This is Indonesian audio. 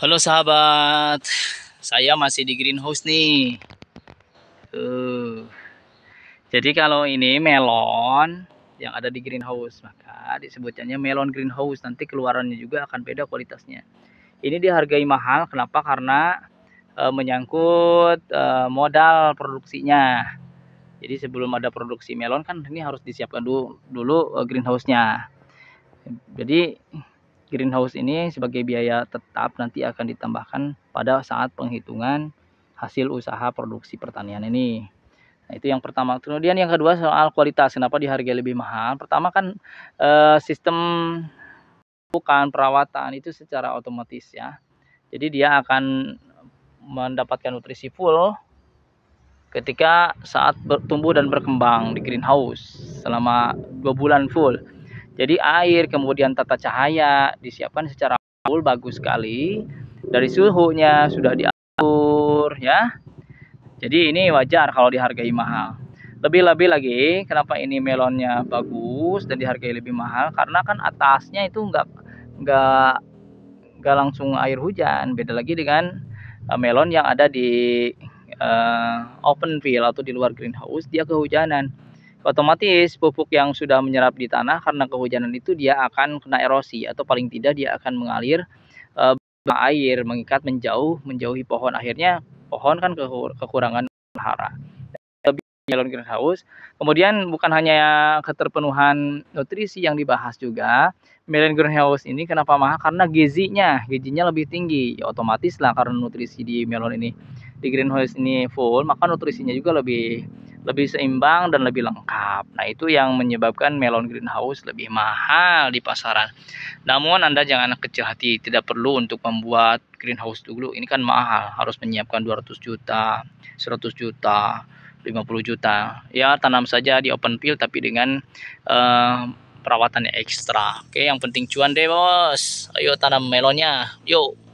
Halo sahabat, saya masih di greenhouse nih. Uh. Jadi kalau ini melon yang ada di greenhouse, maka disebutnya melon greenhouse. Nanti keluarannya juga akan beda kualitasnya. Ini dihargai mahal, kenapa? Karena e, menyangkut e, modal produksinya. Jadi sebelum ada produksi melon kan ini harus disiapkan dulu dulu e, greenhouse-nya. Jadi Greenhouse ini sebagai biaya tetap nanti akan ditambahkan pada saat penghitungan hasil usaha produksi pertanian ini. Nah, itu yang pertama. Kemudian yang kedua soal kualitas. Kenapa dihargai lebih mahal? Pertama kan eh, sistem bukan perawatan itu secara otomatis ya. Jadi dia akan mendapatkan nutrisi full ketika saat bertumbuh dan berkembang di greenhouse selama dua bulan full jadi air kemudian tata cahaya disiapkan secara full bagus sekali. Dari suhunya sudah diatur ya. Jadi ini wajar kalau dihargai mahal. Lebih-lebih lagi kenapa ini melonnya bagus dan dihargai lebih mahal karena kan atasnya itu nggak nggak nggak langsung air hujan. Beda lagi dengan eh, melon yang ada di uh, open field atau di luar greenhouse dia kehujanan otomatis pupuk yang sudah menyerap di tanah karena kehujanan itu dia akan kena erosi atau paling tidak dia akan mengalir uh, air mengikat menjauh menjauhi pohon akhirnya pohon kan kekurangan hara lebih nyalon greenhouse. Kemudian bukan hanya keterpenuhan nutrisi yang dibahas juga, melon greenhouse ini kenapa mahal? Karena gizinya, gizinya lebih tinggi. Ya, otomatis lah karena nutrisi di melon ini di greenhouse ini full, maka nutrisinya juga lebih lebih seimbang dan lebih lengkap. Nah, itu yang menyebabkan melon greenhouse lebih mahal di pasaran. Namun Anda jangan kecil hati, tidak perlu untuk membuat greenhouse dulu. Ini kan mahal, harus menyiapkan 200 juta, 100 juta, 50 juta. Ya, tanam saja di open field tapi dengan uh, perawatannya ekstra. Oke, yang penting cuan deh, Bos. Ayo tanam melonnya. Yuk.